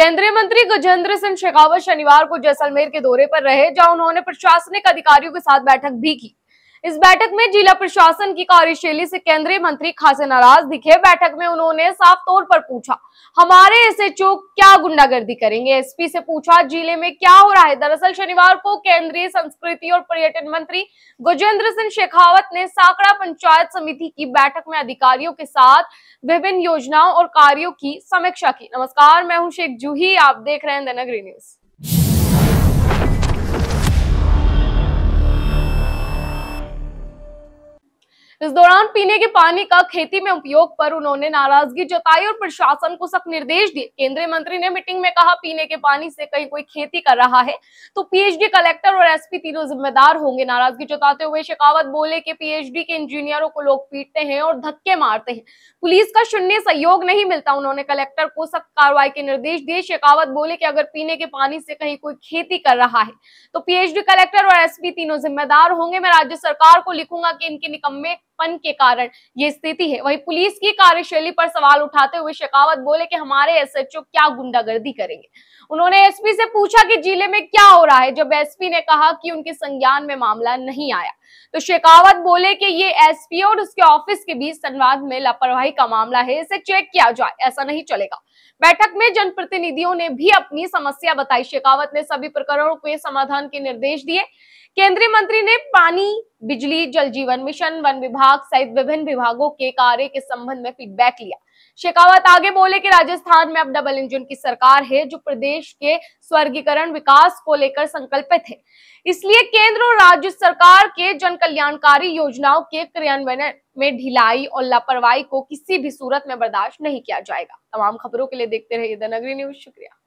केंद्रीय मंत्री गजेंद्र सिंह शेखावत शनिवार को जैसलमेर के दौरे पर रहे जहां उन्होंने प्रशासनिक अधिकारियों के साथ बैठक भी की इस बैठक में जिला प्रशासन की कार्यशैली से केंद्रीय मंत्री खासे नाराज दिखे बैठक में उन्होंने साफ तौर पर पूछा हमारे एस क्या गुंडागर्दी करेंगे एसपी से पूछा जिले में क्या हो रहा है दरअसल शनिवार को केंद्रीय संस्कृति और पर्यटन मंत्री गजेंद्र सिंह शेखावत ने साकड़ा पंचायत समिति की बैठक में अधिकारियों के साथ विभिन्न योजनाओं और कार्यो की समीक्षा की नमस्कार मैं हूँ शेख जूही आप देख रहे हैं द नगरी न्यूज इस दौरान पीने के पानी का खेती में उपयोग पर उन्होंने नाराजगी जताई और प्रशासन को सख्त निर्देश दिए केंद्रीय मंत्री ने मीटिंग में कहा पीने के पानी से कहीं कोई खेती कर रहा है तो पीएचडी कलेक्टर और एसपी तीनों जिम्मेदार होंगे नाराजगी जताते हुए शेखावत बोले कि पीएचडी के इंजीनियरों को लोग पीटते हैं और धक्के मारते हैं पुलिस का शून्य सहयोग नहीं मिलता उन्होंने कलेक्टर को सख्त कार्रवाई के निर्देश दिए शेखावत बोले की अगर पीने के पानी से कहीं कोई खेती कर रहा है तो पीएचडी कलेक्टर और एसपी तीनों जिम्मेदार होंगे मैं राज्य सरकार को लिखूंगा कि इनके निकम्मे अपनपन के कारण ये स्थिति है वही पुलिस की कार्यशैली पर सवाल उठाते हुए शेखावत बोले कि हमारे एसएचओ क्या गुंडागर्दी करेंगे उन्होंने एसपी से पूछा कि जिले में क्या हो रहा है जब एसपी ने कहा कि उनके संज्ञान में मामला नहीं आया तो शेखावत बोले कि ये एसपी और उसके ऑफिस के बीच संवाद में लापरवाही का मामला है इसे चेक किया जाए ऐसा नहीं चलेगा बैठक में जनप्रतिनिधियों ने भी अपनी समस्या बताई शेखावत ने सभी प्रकरणों के समाधान के निर्देश दिए केंद्रीय मंत्री ने पानी बिजली जल जीवन मिशन वन विभाग सहित विभिन्न विभागों के कार्य के संबंध में फीडबैक लिया शेखावत आगे बोले कि राजस्थान में अब डबल इंजन की सरकार है जो प्रदेश के स्वर्गीकरण विकास को लेकर संकल्पित है इसलिए केंद्र और राज्य सरकार के जन कल्याणकारी योजनाओं के क्रियान्वयन में ढिलाई और लापरवाही को किसी भी सूरत में बर्दाश्त नहीं किया जाएगा तमाम खबरों के लिए देखते रहिए द नगरी न्यूज शुक्रिया